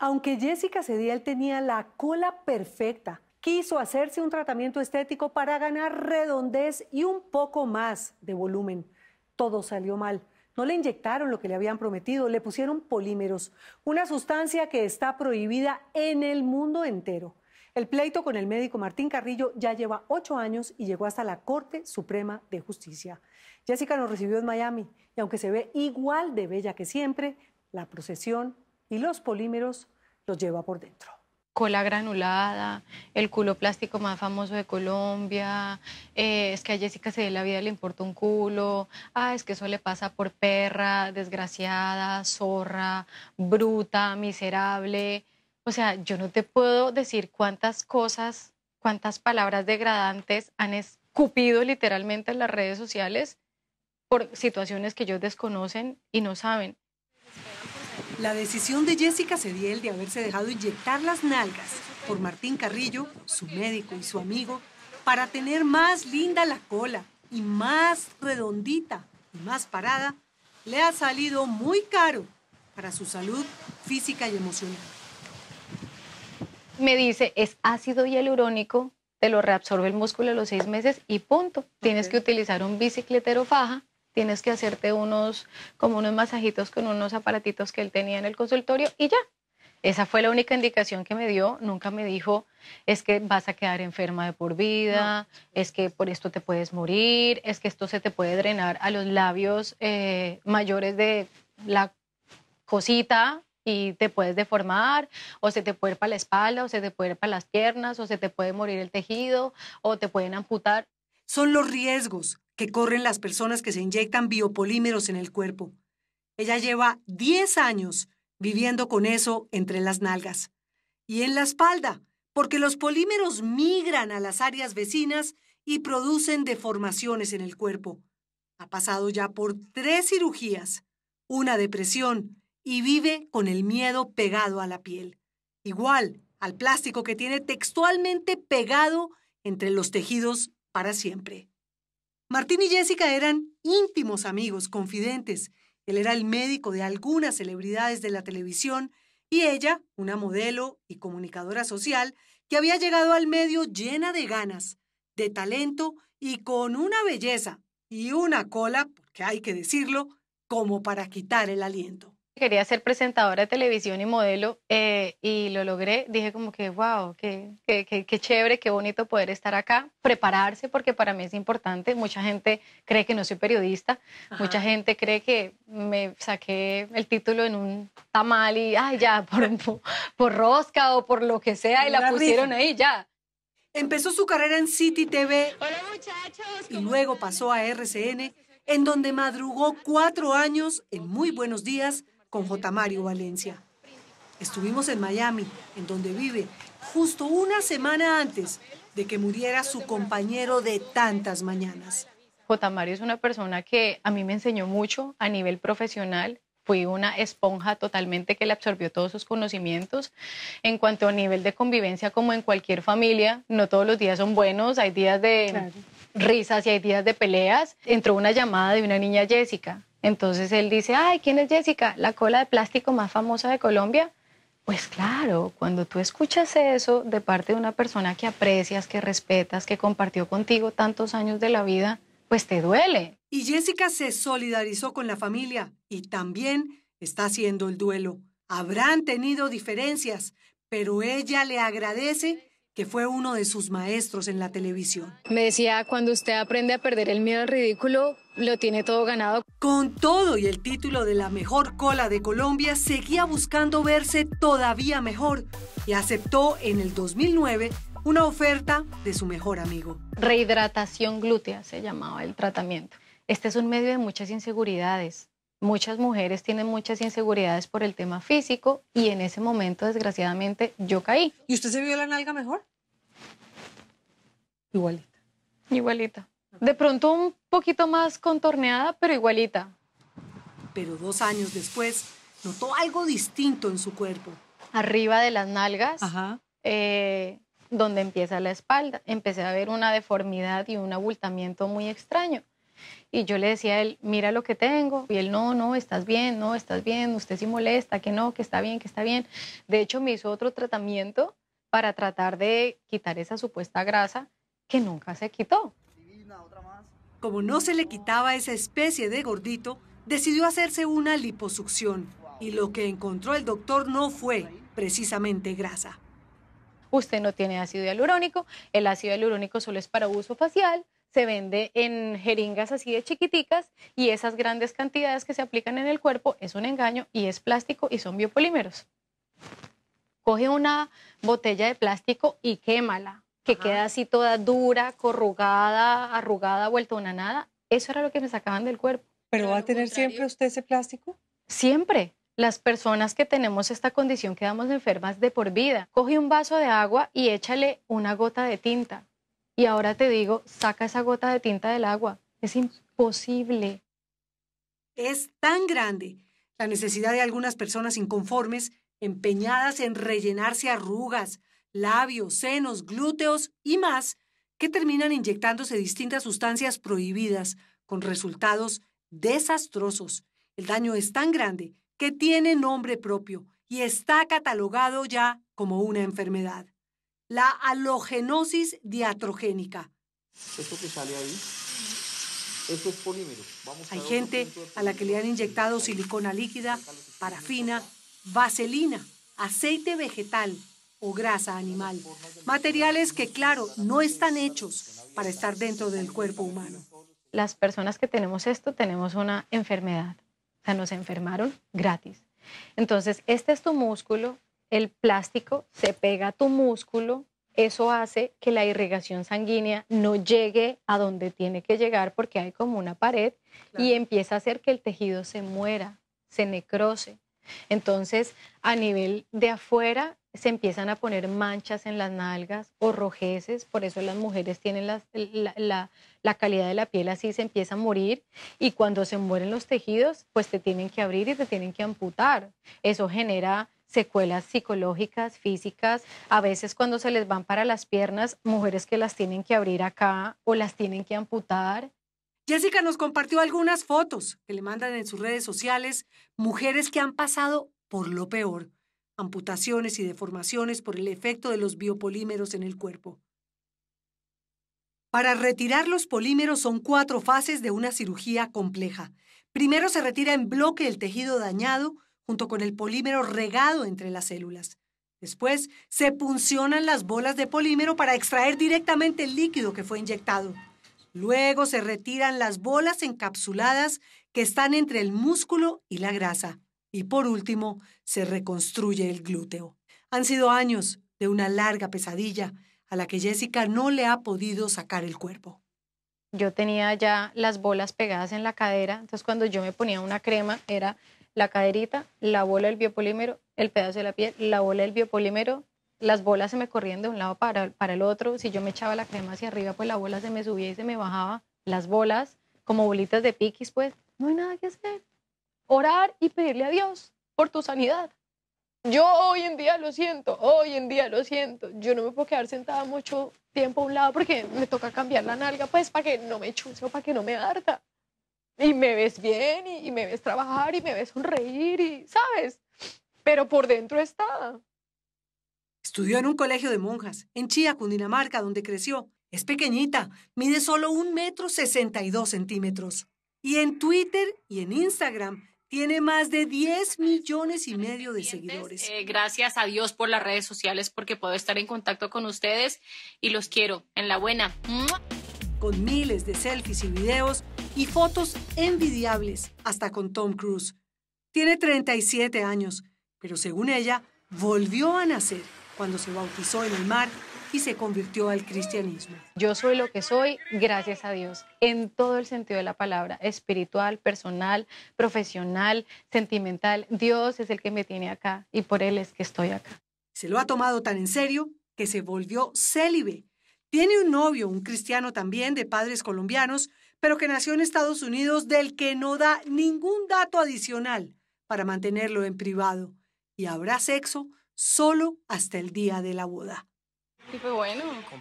Aunque Jessica Cediel tenía la cola perfecta, quiso hacerse un tratamiento estético para ganar redondez y un poco más de volumen. Todo salió mal. No le inyectaron lo que le habían prometido, le pusieron polímeros, una sustancia que está prohibida en el mundo entero. El pleito con el médico Martín Carrillo ya lleva ocho años y llegó hasta la Corte Suprema de Justicia. Jessica nos recibió en Miami y aunque se ve igual de bella que siempre, la procesión y los polímeros los lleva por dentro. Cola granulada, el culo plástico más famoso de Colombia, eh, es que a Jessica se de la vida le importa un culo, ah, es que eso le pasa por perra, desgraciada, zorra, bruta, miserable. O sea, yo no te puedo decir cuántas cosas, cuántas palabras degradantes han escupido literalmente en las redes sociales por situaciones que ellos desconocen y no saben. La decisión de Jessica Cediel de haberse dejado inyectar las nalgas por Martín Carrillo, su médico y su amigo, para tener más linda la cola y más redondita y más parada, le ha salido muy caro para su salud física y emocional. Me dice, es ácido hialurónico, te lo reabsorbe el músculo a los seis meses y punto. Tienes que utilizar un bicicletero faja tienes que hacerte unos, como unos masajitos con unos aparatitos que él tenía en el consultorio y ya. Esa fue la única indicación que me dio. Nunca me dijo, es que vas a quedar enferma de por vida, es que por esto te puedes morir, es que esto se te puede drenar a los labios eh, mayores de la cosita, y te puedes deformar, o se te puede ir para la espalda, o se te puede ir para las piernas, o se te puede morir el tejido, o te pueden amputar. Son los riesgos, que corren las personas que se inyectan biopolímeros en el cuerpo. Ella lleva 10 años viviendo con eso entre las nalgas y en la espalda, porque los polímeros migran a las áreas vecinas y producen deformaciones en el cuerpo. Ha pasado ya por tres cirugías, una depresión y vive con el miedo pegado a la piel, igual al plástico que tiene textualmente pegado entre los tejidos para siempre. Martín y Jessica eran íntimos amigos, confidentes. Él era el médico de algunas celebridades de la televisión y ella, una modelo y comunicadora social, que había llegado al medio llena de ganas, de talento y con una belleza y una cola, porque hay que decirlo, como para quitar el aliento quería ser presentadora de televisión y modelo eh, y lo logré, dije como que, wow, qué, qué, chévere, qué bonito poder estar acá, prepararse porque para mí es importante. Mucha gente cree que no soy periodista, mucha gente cree que me saqué el título en un tamal y, ay, ya, por, por, rosca o por lo que sea y la, pusieron ahí, ya. Empezó su carrera en City TV y luego pasó a RCN, en donde madrugó cuatro años en Muy Buenos Días con J. Mario Valencia. Estuvimos en Miami, en donde vive, justo una semana antes de que muriera su compañero de tantas mañanas. J. Mario es una persona que a mí me enseñó mucho a nivel profesional. Fui una esponja totalmente que le absorbió todos sus conocimientos. En cuanto a nivel de convivencia, como en cualquier familia, no todos los días son buenos. Hay días de risas y hay días de peleas. Entró una llamada de una niña Jessica entonces él dice, ay, ¿quién es Jessica? La cola de plástico más famosa de Colombia. Pues claro, cuando tú escuchas eso de parte de una persona que aprecias, que respetas, que compartió contigo tantos años de la vida, pues te duele. Y Jessica se solidarizó con la familia y también está haciendo el duelo. Habrán tenido diferencias, pero ella le agradece que fue uno de sus maestros en la televisión. Me decía, cuando usted aprende a perder el miedo al ridículo, lo tiene todo ganado. Con todo y el título de la mejor cola de Colombia, seguía buscando verse todavía mejor y aceptó en el 2009 una oferta de su mejor amigo. Rehidratación glútea se llamaba el tratamiento. Este es un medio de muchas inseguridades, muchas mujeres tienen muchas inseguridades por el tema físico y en ese momento, desgraciadamente, yo caí. ¿Y usted se vio la nalga mejor? Igualita. Igualita. De pronto un poquito más contorneada, pero igualita. Pero dos años después, notó algo distinto en su cuerpo. Arriba de las nalgas, eh, donde empieza la espalda, empecé a ver una deformidad y un abultamiento muy extraño. Y yo le decía a él, mira lo que tengo. Y él, no, no, estás bien, no, estás bien, usted sí molesta, que no, que está bien, que está bien. De hecho, me hizo otro tratamiento para tratar de quitar esa supuesta grasa que nunca se quitó. Como no se le quitaba esa especie de gordito, decidió hacerse una liposucción. Y lo que encontró el doctor no fue precisamente grasa. Usted no tiene ácido hialurónico, el ácido hialurónico solo es para uso facial, se vende en jeringas así de chiquiticas y esas grandes cantidades que se aplican en el cuerpo es un engaño y es plástico y son biopolímeros. Coge una botella de plástico y quémala, que queda así toda dura, corrugada, arrugada, vuelta una nada. Eso era lo que me sacaban del cuerpo. ¿Pero, va a tener siempre usted ese plástico? Siempre las personas que tenemos esta condición quedamos enfermas de por vida. Coge un vaso de agua y échale una gota de tinta. Y ahora te digo, saca esa gota de tinta del agua. Es imposible. Es tan grande la necesidad de algunas personas inconformes empeñadas en rellenarse arrugas, labios, senos, glúteos y más, que terminan inyectándose distintas sustancias prohibidas con resultados desastrosos. El daño es tan grande que tiene nombre propio y está catalogado ya como una enfermedad la halogenosis diatrogénica. Esto que sale ahí, esto es Hay gente a la que le han inyectado silicona líquida, parafina, vaselina, aceite vegetal o grasa animal. Materiales que, claro, no están hechos para estar dentro del cuerpo humano. Las personas que tenemos esto tenemos una enfermedad. O sea, nos enfermaron gratis. Entonces, este es tu músculo, el plástico se pega a tu músculo, eso hace que la irrigación sanguínea no llegue a donde tiene que llegar porque hay como una pared y empieza a hacer que el tejido se muera, se necrose. Entonces, a nivel de afuera se empiezan a poner manchas en las nalgas o rojeces, por eso las mujeres tienen la, la, calidad de la piel así, se empieza a morir y cuando se mueren los tejidos, pues te tienen que abrir y te tienen que amputar. Eso genera secuelas psicológicas, físicas, a veces cuando se les van para las piernas, mujeres que las tienen que abrir acá o las tienen que amputar. Jessica nos compartió algunas fotos que le mandan en sus redes sociales, mujeres que han pasado por lo peor, amputaciones y deformaciones por el efecto de los biopolímeros en el cuerpo. Para retirar los polímeros son cuatro fases de una cirugía compleja. Primero se retira en bloque el tejido dañado, junto con el polímero regado entre las células. Después se puncionan las bolas de polímero para extraer directamente el líquido que fue inyectado. Luego se retiran las bolas encapsuladas que están entre el músculo y la grasa. Y por último, se reconstruye el glúteo. Han sido años de una larga pesadilla a la que Jessica no le ha podido sacar el cuerpo. Yo tenía ya las bolas pegadas en la cadera, entonces cuando yo me ponía una crema era la caderita, la bola del biopolímero, el pedazo de la piel, la bola del biopolímero, las bolas se me corrían de un lado para, para el otro, si yo me echaba la crema hacia arriba, pues la bola se me subía y se me bajaba, las bolas como bolitas de piquis, pues no hay nada que hacer. Orar y pedirle a Dios por tu sanidad. Yo hoy en día lo siento, hoy en día lo siento. Yo no me puedo quedar sentada mucho tiempo a un lado porque me toca cambiar la nalga, pues para que no me chuse o para que no me harta y me ves bien y, me ves trabajar y me ves sonreír y, ¿sabes? Pero por dentro está. Estudió en un colegio de monjas, en Chía, Cundinamarca, donde creció. Es pequeñita, mide solo un metro sesenta y dos centímetros. Y en Twitter y en Instagram tiene más de 10 millones y medio de seguidores. Eh, gracias a Dios por las redes sociales porque puedo estar en contacto con ustedes y los quiero. En la buena. Con miles de selfies y videos, y fotos envidiables, hasta con Tom Cruise. Tiene 37 años, pero según ella, volvió a nacer cuando se bautizó en el mar y se convirtió al cristianismo. Yo soy lo que soy, gracias a Dios, en todo el sentido de la palabra, espiritual, personal, profesional, sentimental. Dios es el que me tiene acá y por Él es que estoy acá. Se lo ha tomado tan en serio que se volvió célibe. Tiene un novio, un cristiano también de padres colombianos, pero que nació en Estados Unidos, del que no da ningún dato adicional para mantenerlo en privado. Y habrá sexo solo hasta el día de la boda.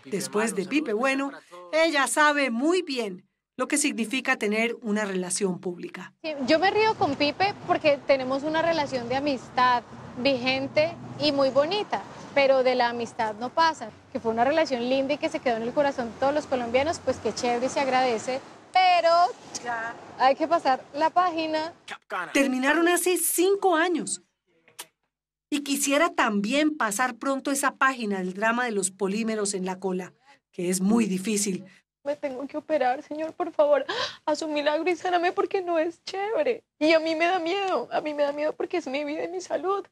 Después de Pipe Bueno, ella sabe muy bien lo que significa tener una relación pública. Yo me río con Pipe porque tenemos una relación de amistad vigente y muy bonita, pero de la amistad no pasa. Que fue una relación linda y que se quedó en el corazón de todos los colombianos, pues que chévere se agradece pero ya. hay que pasar la página. Terminaron hace cinco años. Y quisiera también pasar pronto esa página del drama de los polímeros en la cola, que es muy difícil. Me tengo que operar, señor, por favor. Haz un milagro y sáname porque no es chévere. Y a mí me da miedo, a mí me da miedo porque es mi vida y mi salud.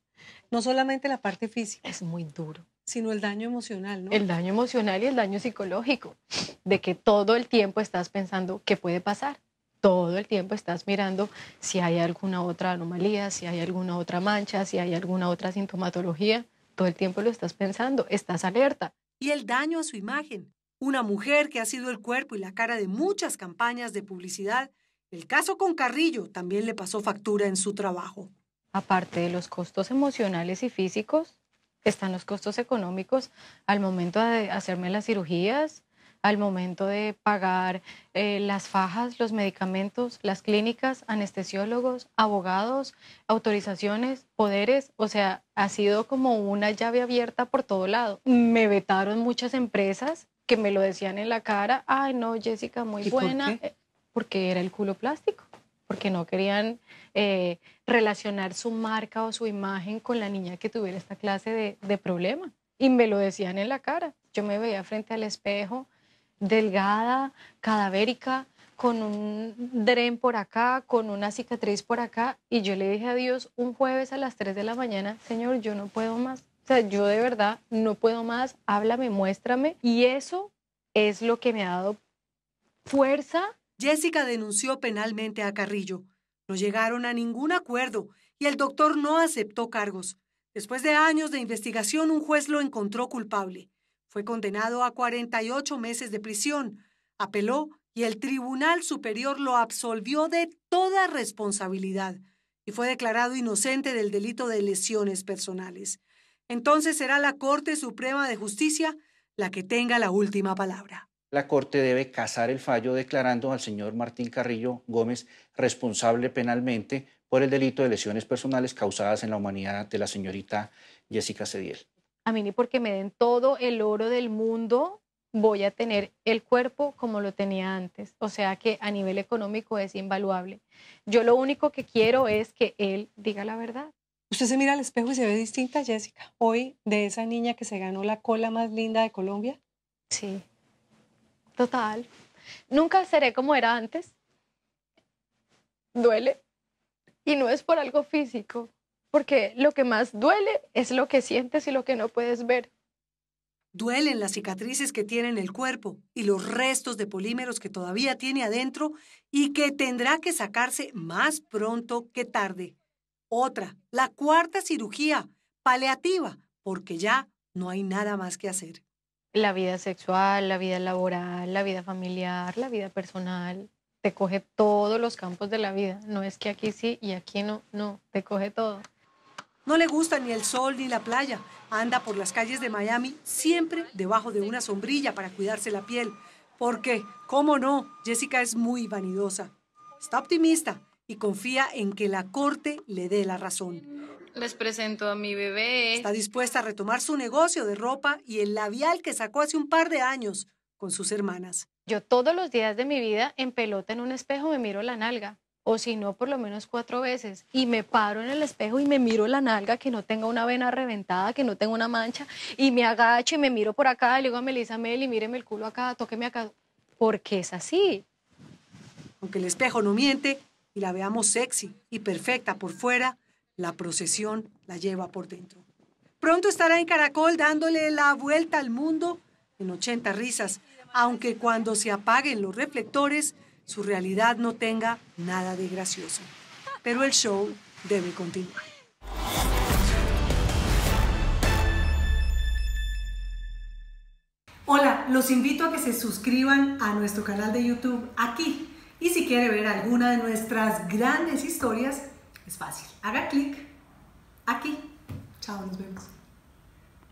No solamente la parte física. Es muy duro sino el daño emocional, ¿no? El daño emocional y el daño psicológico, de que todo el tiempo estás pensando qué puede pasar, todo el tiempo estás mirando si hay alguna otra anomalía, si hay alguna otra mancha, si hay alguna otra sintomatología, todo el tiempo lo estás pensando, estás alerta. Y el daño a su imagen. Una mujer que ha sido el cuerpo y la cara de muchas campañas de publicidad, el caso con Carrillo también le pasó factura en su trabajo. Aparte de los costos emocionales y físicos, están los costos económicos al momento de hacerme las cirugías, al momento de pagar eh, las fajas, los medicamentos, las clínicas, anestesiólogos, abogados, autorizaciones, poderes. O sea, ha sido como una llave abierta por todo lado. Me vetaron muchas empresas que me lo decían en la cara, ay no, Jessica, muy buena, eh, porque era el culo plástico porque no querían eh, relacionar su marca o su imagen con la niña que tuviera esta clase de, de problema. Y me lo decían en la cara. Yo me veía frente al espejo, delgada, cadavérica, con un dren por acá, con una cicatriz por acá. Y yo le dije a Dios un jueves a las 3 de la mañana, Señor, yo no puedo más. O sea, yo de verdad no puedo más. Háblame, muéstrame. Y eso es lo que me ha dado fuerza Jessica denunció penalmente a Carrillo. No llegaron a ningún acuerdo y el doctor no aceptó cargos. Después de años de investigación, un juez lo encontró culpable. Fue condenado a 48 meses de prisión, apeló y el Tribunal Superior lo absolvió de toda responsabilidad y fue declarado inocente del delito de lesiones personales. Entonces será la Corte Suprema de Justicia la que tenga la última palabra la Corte debe casar el fallo declarando al señor Martín Carrillo Gómez responsable penalmente por el delito de lesiones personales causadas en la humanidad de la señorita Jessica Cediel. A mí ni porque me den todo el oro del mundo voy a tener el cuerpo como lo tenía antes. O sea que a nivel económico es invaluable. Yo lo único que quiero es que él diga la verdad. Usted se mira al espejo y se ve distinta, Jessica, hoy de esa niña que se ganó la cola más linda de Colombia. Sí. Total. Nunca seré como era antes. Duele. Y no es por algo físico, porque lo que más duele es lo que sientes y lo que no puedes ver. Duelen las cicatrices que tiene en el cuerpo y los restos de polímeros que todavía tiene adentro y que tendrá que sacarse más pronto que tarde. Otra, la cuarta cirugía, paliativa, porque ya no hay nada más que hacer la vida sexual, la vida laboral, la vida familiar, la vida personal. Te coge todos los campos de la vida. No es que aquí sí y aquí no, no, te coge todo. No le gusta ni el sol ni la playa. Anda por las calles de Miami siempre debajo de una sombrilla para cuidarse la piel. Porque, cómo no, Jessica es muy vanidosa. Está optimista y confía en que la Corte le dé la razón. Les presento a mi bebé. Está dispuesta a retomar su negocio de ropa y el labial que sacó hace un par de años con sus hermanas. Yo todos los días de mi vida en pelota en un espejo me miro la nalga, o si no, por lo menos cuatro veces, y me paro en el espejo y me miro la nalga, que no tenga una vena reventada, que no tenga una mancha, y me agacho y me miro por acá, y le digo a Melissa Meli, míreme el culo acá, toqueme acá, porque es así. Aunque el espejo no miente, y la veamos sexy y perfecta por fuera, la procesión la lleva por dentro. Pronto estará en Caracol dándole la vuelta al mundo en 80 risas, aunque cuando se apaguen los reflectores, su realidad no tenga nada de gracioso. Pero el show debe continuar. Hola, los invito a que se suscriban a nuestro canal de YouTube aquí y si quiere ver alguna de nuestras grandes historias, es fácil. Haga clic aquí. Chao, nos vemos.